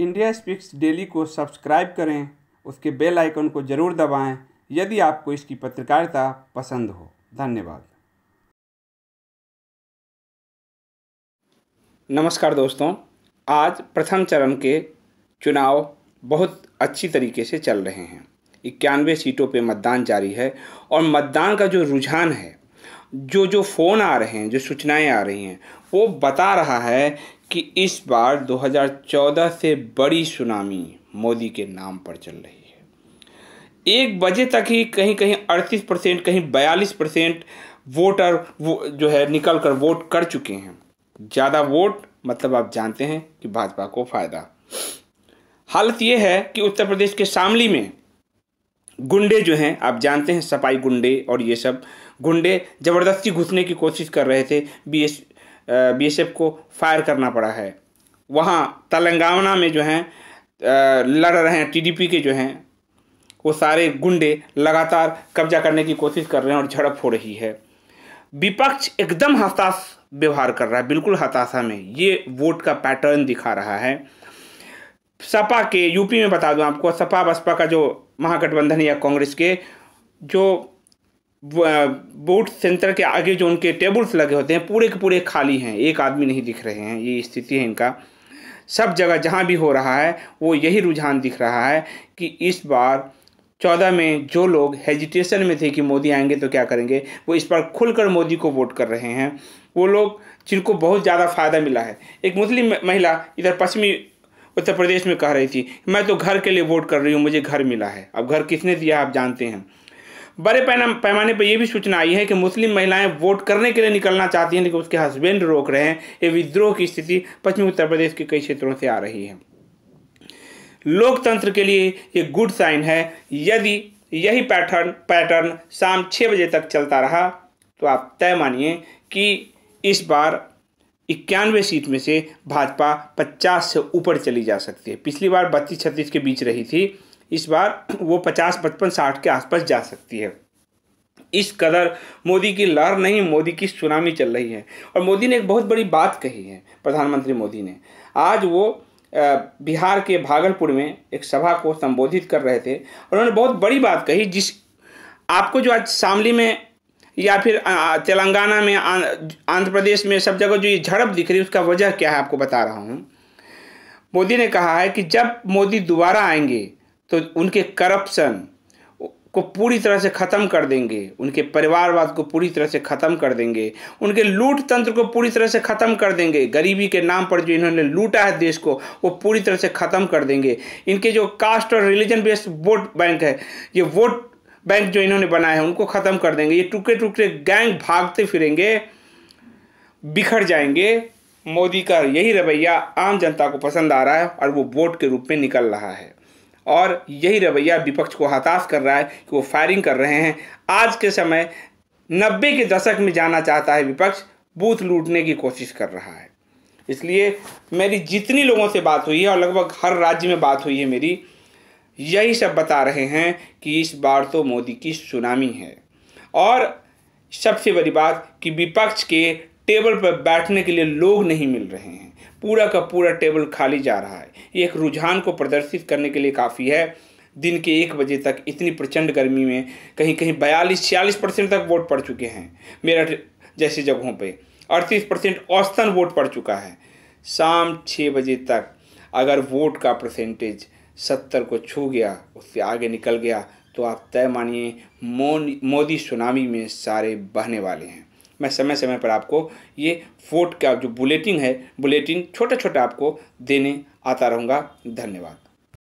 India Speaks Daily को subscribe करें उसके बेल आइकन को ज़रूर दबाएं यदि आपको इसकी पत्रकारिता पसंद हो धन्यवाद नमस्कार दोस्तों आज प्रथम चरण के चुनाव बहुत अच्छी तरीके से चल रहे हैं इक्यानवे सीटों पर मतदान जारी है और मतदान का जो रुझान है जो जो फ़ोन आ रहे हैं जो सूचनाएं आ रही हैं वो बता रहा है कि इस बार 2014 से बड़ी सुनामी मोदी के नाम पर चल रही है एक बजे तक ही कहीं कहीं अड़तीस परसेंट कहीं बयालीस परसेंट वोटर वो जो है निकल कर वोट कर चुके हैं ज़्यादा वोट मतलब आप जानते हैं कि भाजपा को फ़ायदा हालत यह है कि उत्तर प्रदेश के शामली में गुंडे जो हैं आप जानते हैं सपाई गुंडे और ये सब गुंडे ज़बरदस्ती घुसने की कोशिश कर रहे थे B S B S F को फायर करना पड़ा है वहाँ तेलंगाना में जो हैं लड़ रहे हैं टीडीपी के जो हैं वो सारे गुंडे लगातार कब्जा करने की कोशिश कर रहे हैं और झड़प हो रही है विपक्ष एकदम हताश व्यवहार कर रहा है बिल्कुल हताशा में ये वोट का पैटर्न दिखा रहा है सपा के यूपी में बता दूं आपको सपा बसपा का जो महागठबंधन या कांग्रेस के जो वोट सेंटर के आगे जो उनके टेबल्स लगे होते हैं पूरे के पूरे खाली हैं एक आदमी नहीं दिख रहे हैं ये स्थिति है इनका सब जगह जहाँ भी हो रहा है वो यही रुझान दिख रहा है कि इस बार चौदह में जो लोग हेजिटेशन में थे कि मोदी आएंगे तो क्या करेंगे वो इस बार खुलकर मोदी को वोट कर रहे हैं वो लोग जिनको बहुत ज़्यादा फ़ायदा मिला है एक मुस्लिम महिला इधर पश्चिमी उत्तर प्रदेश में कह रही थी मैं तो घर के लिए वोट कर रही हूँ मुझे घर मिला है अब घर किसने दिया आप जानते हैं बड़े पैमाने पर यह भी सूचना आई है कि मुस्लिम महिलाएं वोट करने के लिए निकलना चाहती हैं लेकिन उसके हस्बैंड रोक रहे हैं ये विद्रोह की स्थिति पश्चिमी उत्तर प्रदेश के कई क्षेत्रों से आ रही है लोकतंत्र के लिए ये गुड साइन है यदि यही पैटर्न पैटर्न शाम छः बजे तक चलता रहा तो आप तय मानिए कि इस बार इक्यानवे सीट में से भाजपा 50 से ऊपर चली जा सकती है पिछली बार बत्तीस छत्तीस के बीच रही थी इस बार वो 50 पचपन साठ के आसपास जा सकती है इस कदर मोदी की लहर नहीं मोदी की सुनामी चल रही है और मोदी ने एक बहुत बड़ी बात कही है प्रधानमंत्री मोदी ने आज वो बिहार के भागलपुर में एक सभा को संबोधित कर रहे थे और उन्होंने बहुत बड़ी बात कही जिस आपको जो आज शामली में या फिर तेलंगाना में आंध्र प्रदेश में सब जगह जो ये झड़प दिख रही है उसका वजह क्या है आपको बता रहा हूँ मोदी ने कहा है कि जब मोदी दोबारा आएंगे तो उनके करप्शन को पूरी तरह से ख़त्म कर देंगे उनके परिवारवाद को पूरी तरह से ख़त्म कर देंगे उनके लूट तंत्र को पूरी तरह से ख़त्म कर देंगे गरीबी के नाम पर जो इन्होंने लूटा है देश को वो पूरी तरह से ख़त्म कर देंगे इनके जो कास्ट और रिलीजन बेस्ड वोट बैंक है ये वोट बैंक जो इन्होंने बनाए हैं उनको ख़त्म कर देंगे ये टुकड़े टुकड़े गैंग भागते फिरेंगे बिखर जाएंगे मोदी का यही रवैया आम जनता को पसंद आ रहा है और वो वोट के रूप में निकल रहा है और यही रवैया विपक्ष को हताश कर रहा है कि वो फायरिंग कर रहे हैं आज के समय नब्बे के दशक में जाना चाहता है विपक्ष बूथ लूटने की कोशिश कर रहा है इसलिए मेरी जितनी लोगों से बात हुई है और लगभग हर राज्य में बात हुई है मेरी यही सब बता रहे हैं कि इस बार तो मोदी की सुनामी है और सबसे बड़ी बात कि विपक्ष के टेबल पर बैठने के लिए लोग नहीं मिल रहे हैं पूरा का पूरा टेबल खाली जा रहा है ये एक रुझान को प्रदर्शित करने के लिए काफ़ी है दिन के एक बजे तक इतनी प्रचंड गर्मी में कहीं कहीं बयालीस छियालीस परसेंट तक वोट पड़ चुके हैं मेरठ जैसी जगहों पे अड़तीस परसेंट औसतन वोट पड़ चुका है शाम छः बजे तक अगर वोट का परसेंटेज सत्तर को छू गया उससे आगे निकल गया तो आप तय मानिए मोदी सुनामी में सारे बहने वाले हैं मैं समय समय पर आपको ये फोर्ट का जो बुलेटिन है बुलेटिन छोटा छोटा आपको देने आता रहूँगा धन्यवाद